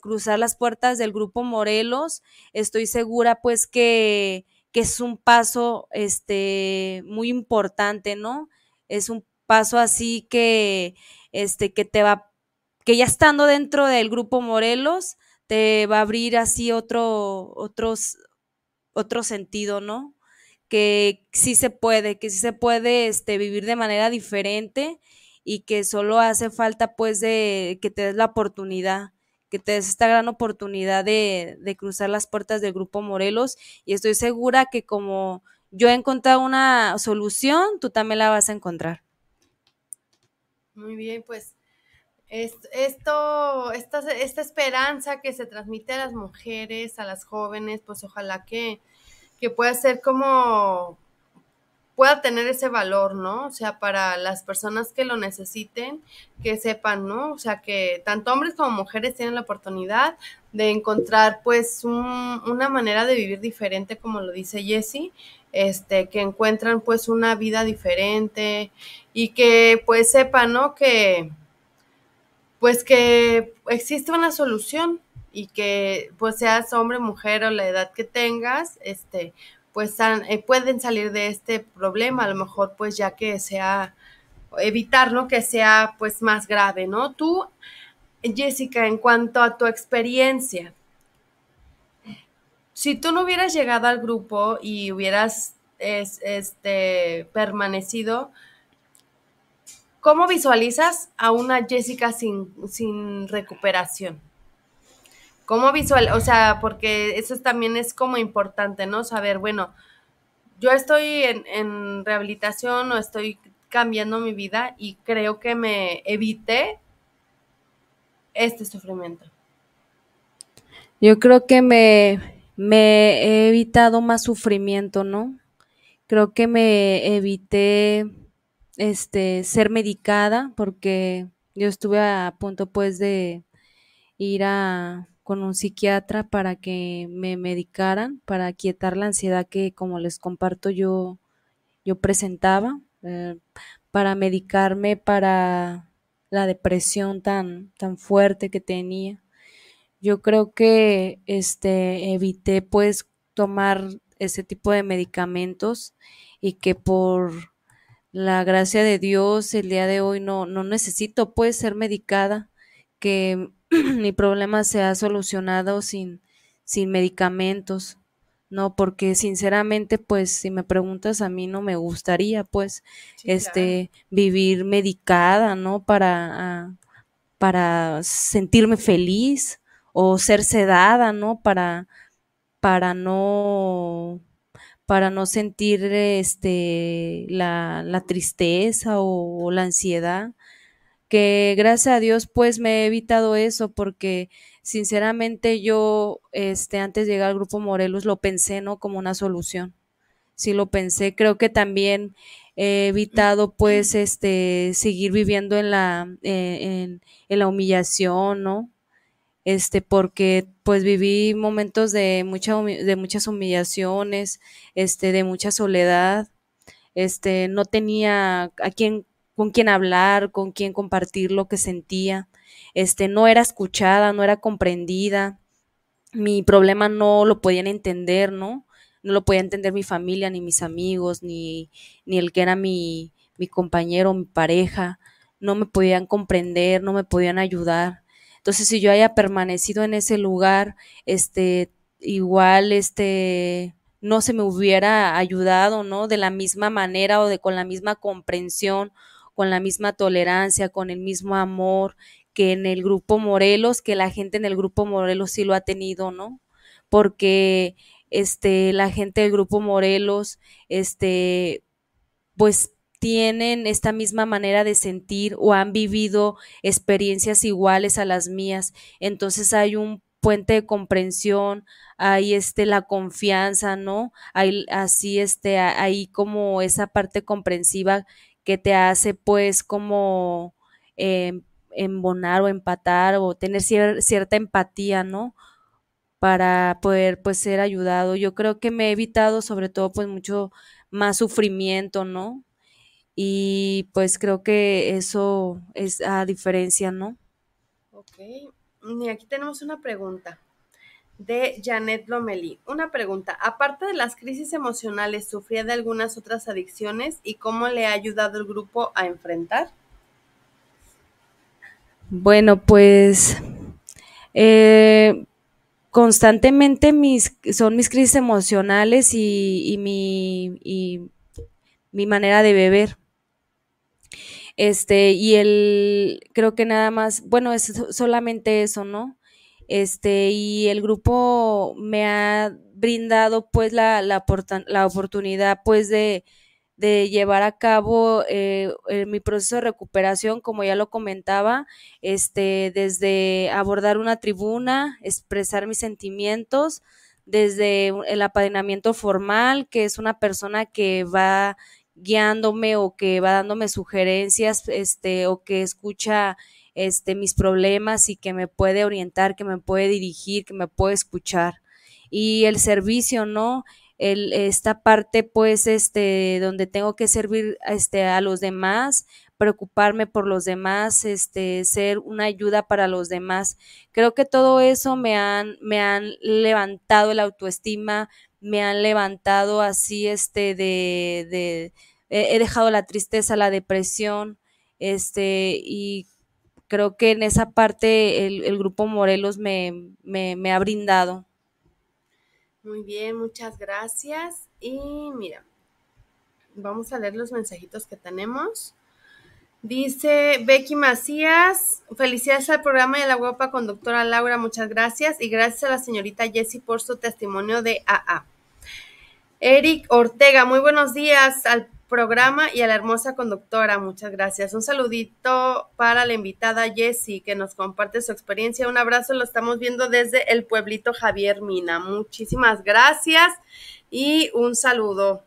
cruzar las puertas del Grupo Morelos, estoy segura pues que, es un paso este, muy importante, ¿no? Es un paso así que, este, que te va, que ya estando dentro del Grupo Morelos, te va a abrir así otro, otros, otro sentido, ¿no? Que sí se puede, que sí se puede este, vivir de manera diferente y que solo hace falta pues de que te des la oportunidad, que te des esta gran oportunidad de, de cruzar las puertas del Grupo Morelos y estoy segura que como yo he encontrado una solución, tú también la vas a encontrar. Muy bien, pues esto, esta, esta esperanza que se transmite a las mujeres, a las jóvenes, pues ojalá que, que pueda ser como, pueda tener ese valor, ¿no? O sea, para las personas que lo necesiten, que sepan, ¿no? O sea, que tanto hombres como mujeres tienen la oportunidad de encontrar pues una manera de vivir diferente, como lo dice Jessie, este, que encuentran pues una vida diferente y que pues sepan, ¿no? Que pues que existe una solución y que pues seas hombre, mujer o la edad que tengas, este, pues eh, pueden salir de este problema, a lo mejor pues ya que sea evitar, Que sea pues más grave, ¿no? Tú, Jessica, en cuanto a tu experiencia, si tú no hubieras llegado al grupo y hubieras este, permanecido, ¿Cómo visualizas a una Jessica sin, sin recuperación? ¿Cómo visual? O sea, porque eso también es como importante, ¿no? Saber, bueno, yo estoy en, rehabilitación o estoy cambiando mi vida y creo que me evité este sufrimiento. Yo creo que me, me he evitado más sufrimiento, ¿no? Creo que me evité este, ser medicada porque yo estuve a punto pues de ir a con un psiquiatra para que me medicaran, para quietar la ansiedad que, como les comparto, yo, yo presentaba, eh, para medicarme para la depresión tan, tan fuerte que tenía. Yo creo que este, evité pues tomar ese tipo de medicamentos y que por la gracia de Dios el día de hoy no, no necesito pues ser medicada, que mi problema sea solucionado sin, sin medicamentos, ¿no? Porque sinceramente pues si me preguntas a mí no me gustaría pues este vivir medicada, ¿no? Para, ah, para sentirme feliz o ser sedada, ¿no? Para, para no para no sentir este, la, tristeza o, la ansiedad, que gracias a Dios pues me he evitado eso porque sinceramente yo este, antes de llegar al grupo Morelos lo pensé no como una solución, sí lo pensé, creo que también he evitado pues este seguir viviendo en la, eh, en la humillación, ¿no? este, porque pues viví momentos de, mucha de muchas humillaciones, este, de mucha soledad, este, no tenía a quién, con quién hablar, con quién compartir lo que sentía, este, no era escuchada, no era comprendida, mi problema no lo podían entender, ¿no? No lo podía entender mi familia, ni mis amigos, ni, ni el que era mi, mi compañero, mi pareja, no me podían comprender, no me podían ayudar entonces, si yo haya permanecido en ese lugar, este, igual, este, no se me hubiera ayudado, ¿no? De la misma manera o de con la misma comprensión, con la misma tolerancia, con el mismo amor que en el grupo Morelos, que la gente en el grupo Morelos sí lo ha tenido, ¿no? Porque este la gente del grupo Morelos este pues tienen esta misma manera de sentir o han vivido experiencias iguales a las mías. Entonces hay un puente de comprensión, hay este la confianza, ¿no? Hay así este hay como esa parte comprensiva que te hace pues como em, embonar o empatar o tener cierta empatía, ¿no? Para poder pues ser ayudado. Yo creo que me he evitado sobre todo pues mucho más sufrimiento, ¿no? Y pues creo que eso es a diferencia, ¿no? Ok. Y aquí tenemos una pregunta de Janet Lomeli. Una pregunta, aparte de las crisis emocionales, ¿sufría de algunas otras adicciones y cómo le ha ayudado el grupo a enfrentar? Bueno, pues eh, constantemente mis, son mis crisis emocionales y, y, mi, y mi manera de beber. Este, y el creo que nada más, bueno, es solamente eso, ¿no? Este, y el grupo me ha brindado pues la, la, oportunidad pues de, llevar a cabo eh, eh, mi proceso de recuperación, como ya lo comentaba, este, desde abordar una tribuna, expresar mis sentimientos, desde el apadenamiento formal, que es una persona que va guiándome o que va dándome sugerencias, este, o que escucha este, mis problemas y que me puede orientar, que me puede dirigir, que me puede escuchar. Y el servicio, ¿no? El, esta parte, pues, este, donde tengo que servir este, a los demás, preocuparme por los demás, este, ser una ayuda para los demás. Creo que todo eso me han, me han levantado la autoestima, me han levantado así, este, de, de he, dejado la tristeza, la depresión, este, y creo que en esa parte el, grupo Morelos me, me, me, ha brindado. Muy bien, muchas gracias. Y mira, vamos a leer los mensajitos que tenemos. Dice Becky Macías, felicidades al programa de la guapa conductora Laura, muchas gracias. Y gracias a la señorita Jessie por su testimonio de AA. Eric Ortega, muy buenos días al programa y a la hermosa conductora, muchas gracias. Un saludito para la invitada Jessie, que nos comparte su experiencia. Un abrazo, lo estamos viendo desde el pueblito Javier Mina. Muchísimas gracias y un saludo.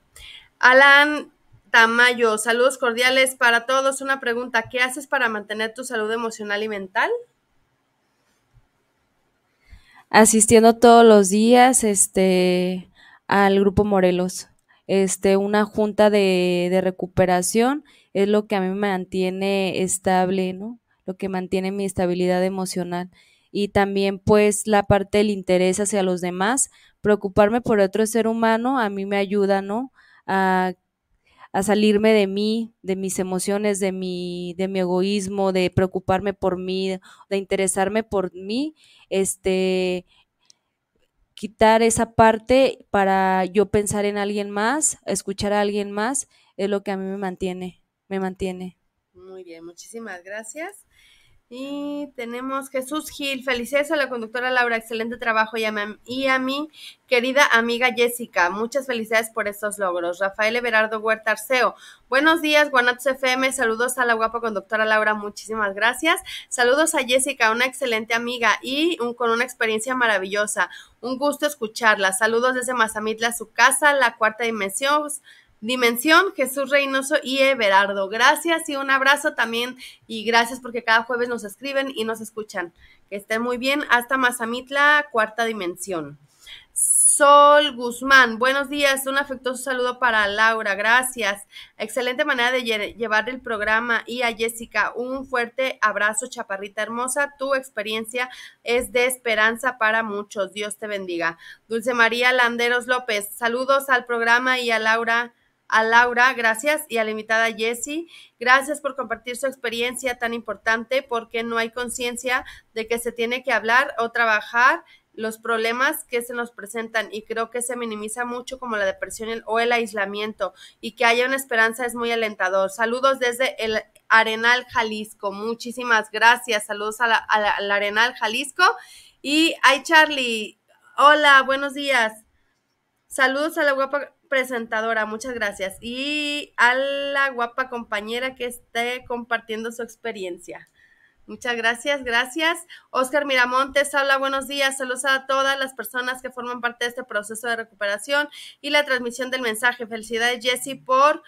Alan Tamayo, saludos cordiales para todos. Una pregunta, ¿qué haces para mantener tu salud emocional y mental? Asistiendo todos los días, este, al Grupo Morelos. Este, una junta de, recuperación es lo que a mí me mantiene estable, ¿no? Lo que mantiene mi estabilidad emocional y también pues la parte del interés hacia los demás, preocuparme por otro ser humano a mí me ayuda, ¿no? A, a, salirme de mí, de mis emociones, de mi, de mi egoísmo, de preocuparme por mí, de interesarme por mí, este, quitar esa parte para yo pensar en alguien más, escuchar a alguien más, es lo que a mí me mantiene, me mantiene. Muy bien, muchísimas gracias. Y tenemos Jesús Gil, felicidades a la conductora Laura, excelente trabajo y a, mi, querida amiga Jessica, muchas felicidades por estos logros. Rafael Everardo Huerta Arceo, buenos días Guanatos FM, saludos a la guapa conductora Laura, muchísimas gracias. Saludos a Jessica, una excelente amiga y con una experiencia maravillosa, un gusto escucharla. Saludos desde Mazamitla, su casa, la cuarta dimensión. Dimensión, Jesús Reynoso y Everardo. Gracias y un abrazo también y gracias porque cada jueves nos escriben y nos escuchan. Que estén muy bien. Hasta Mazamitla, cuarta dimensión. Sol Guzmán, buenos días, un afectuoso saludo para Laura, gracias. Excelente manera de llevar el programa y a Jessica, un fuerte abrazo, chaparrita hermosa. Tu experiencia es de esperanza para muchos, Dios te bendiga. Dulce María Landeros López, saludos al programa y a Laura a Laura, gracias, y a la invitada Jessie. Gracias por compartir su experiencia tan importante porque no hay conciencia de que se tiene que hablar o trabajar los problemas que se nos presentan y creo que se minimiza mucho como la depresión o el aislamiento y que haya una esperanza es muy alentador. Saludos desde el Arenal Jalisco. Muchísimas gracias. Saludos al Arenal Jalisco. Y ay Charlie, hola, buenos días. Saludos a la guapa presentadora, muchas gracias. Y a la guapa compañera que esté compartiendo su experiencia. Muchas gracias, gracias. Oscar Miramontes, habla buenos días. Saludos a todas las personas que forman parte de este proceso de recuperación y la transmisión del mensaje. Felicidades, Jesse, por,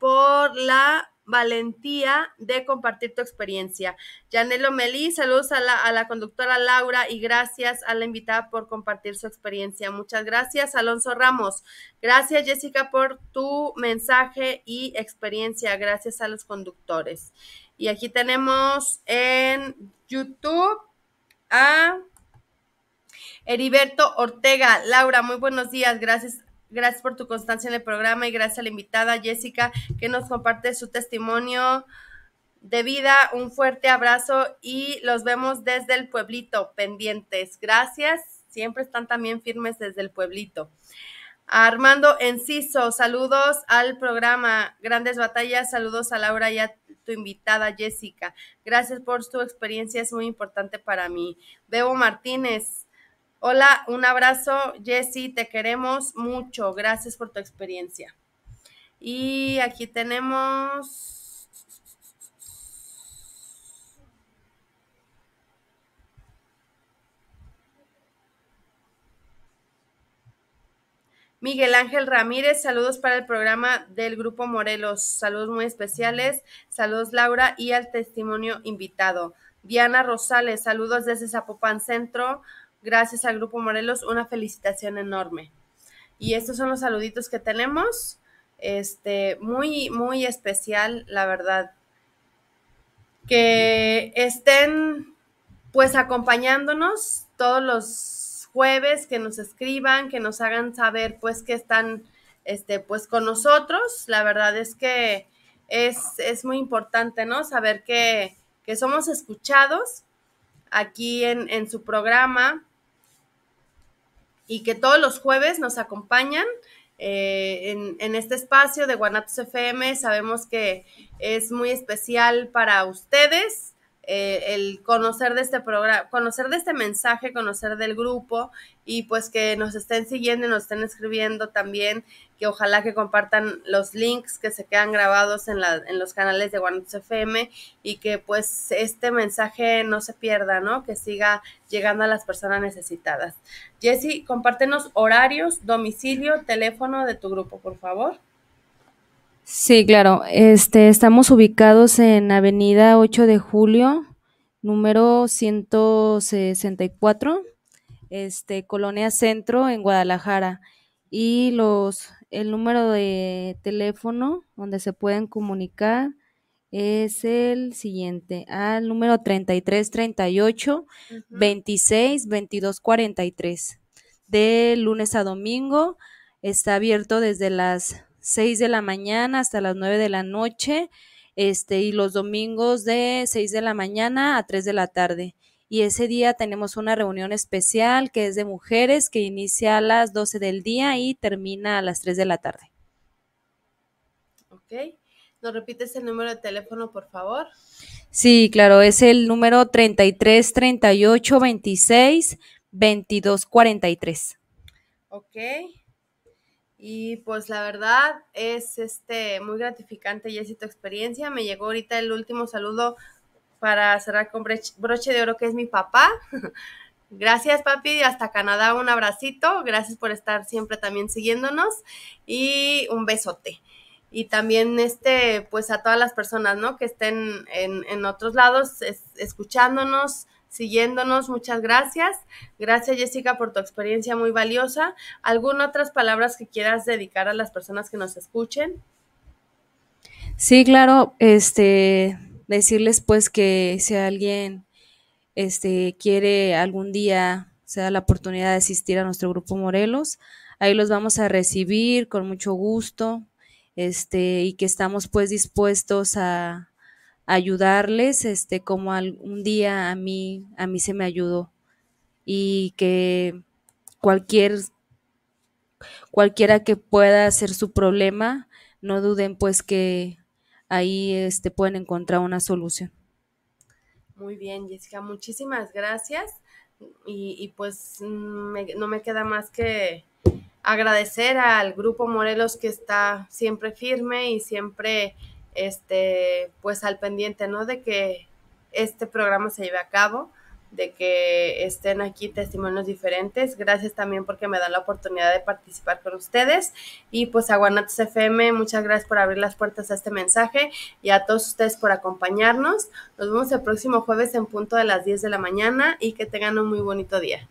por la valentía de compartir tu experiencia. Janelo Melí, saludos a la, a la, conductora Laura y gracias a la invitada por compartir su experiencia. Muchas gracias, Alonso Ramos. Gracias, Jessica, por tu mensaje y experiencia. Gracias a los conductores. Y aquí tenemos en YouTube a Heriberto Ortega. Laura, muy buenos días. Gracias Gracias por tu constancia en el programa y gracias a la invitada Jessica que nos comparte su testimonio de vida. Un fuerte abrazo y los vemos desde el pueblito, pendientes. Gracias. Siempre están también firmes desde el pueblito. Armando Enciso, saludos al programa Grandes Batallas, saludos a Laura y a tu invitada Jessica. Gracias por tu experiencia, es muy importante para mí. Bebo Martínez, Hola, un abrazo, Jessy, te queremos mucho. Gracias por tu experiencia. Y aquí tenemos... Miguel Ángel Ramírez, saludos para el programa del Grupo Morelos. Saludos muy especiales. Saludos Laura y al testimonio invitado. Diana Rosales, saludos desde Zapopan Centro. Gracias al Grupo Morelos, una felicitación enorme. Y estos son los saluditos que tenemos. Este, muy, muy especial, la verdad. Que estén pues acompañándonos todos los jueves, que nos escriban, que nos hagan saber pues que están este, pues con nosotros. La verdad es que es, muy importante, ¿no? Saber que, somos escuchados aquí en, en su programa, y que todos los jueves nos acompañan eh, en, este espacio de Guanatos FM. Sabemos que es muy especial para ustedes eh, el conocer de este programa, conocer de este mensaje, conocer del grupo y pues que nos estén siguiendo y nos estén escribiendo también que ojalá que compartan los links que se quedan grabados en, los canales de Guanajuato FM y que pues este mensaje no se pierda, ¿no? Que siga llegando a las personas necesitadas. Jesse compártenos horarios, domicilio, teléfono de tu grupo, por favor. Sí, claro. Este, estamos ubicados en Avenida 8 de Julio, número 164, este, Colonia Centro, en Guadalajara. Y los el número de teléfono donde se pueden comunicar es el siguiente, al número 3338 veintiséis 26 22 43. De lunes a domingo está abierto desde las 6 de la mañana hasta las 9 de la noche, este y los domingos de 6 de la mañana a 3 de la tarde y ese día tenemos una reunión especial que es de mujeres que inicia a las 12 del día y termina a las 3 de la tarde. Ok. ¿Nos repites el número de teléfono, por favor? Sí, claro, es el número 33 38 26 22 43. Ok. Y pues la verdad es este muy gratificante, Jessy, tu experiencia. Me llegó ahorita el último saludo para cerrar con broche de oro, que es mi papá. Gracias, papi. y Hasta Canadá, un abracito. Gracias por estar siempre también siguiéndonos. Y un besote. Y también, este, pues a todas las personas, ¿no? Que estén en, otros lados, escuchándonos, siguiéndonos. Muchas gracias. Gracias, Jessica, por tu experiencia muy valiosa. ¿Alguna otras palabras que quieras dedicar a las personas que nos escuchen? Sí, claro. Este, decirles pues que si alguien este, quiere algún día, se da la oportunidad de asistir a nuestro grupo Morelos, ahí los vamos a recibir con mucho gusto, este, y que estamos pues dispuestos a, ayudarles, este, como algún día a mí, a mí se me ayudó, y que cualquier, cualquiera que pueda ser su problema, no duden pues que ahí este, pueden encontrar una solución. Muy bien, Jessica, muchísimas gracias. Y, pues no me queda más que agradecer al grupo Morelos que está siempre firme y siempre este pues al pendiente, ¿no? de que este programa se lleve a cabo de que estén aquí testimonios diferentes. Gracias también porque me dan la oportunidad de participar con ustedes. Y pues a Guanatos FM, muchas gracias por abrir las puertas a este mensaje y a todos ustedes por acompañarnos. Nos vemos el próximo jueves en punto de las 10 de la mañana y que tengan un muy bonito día.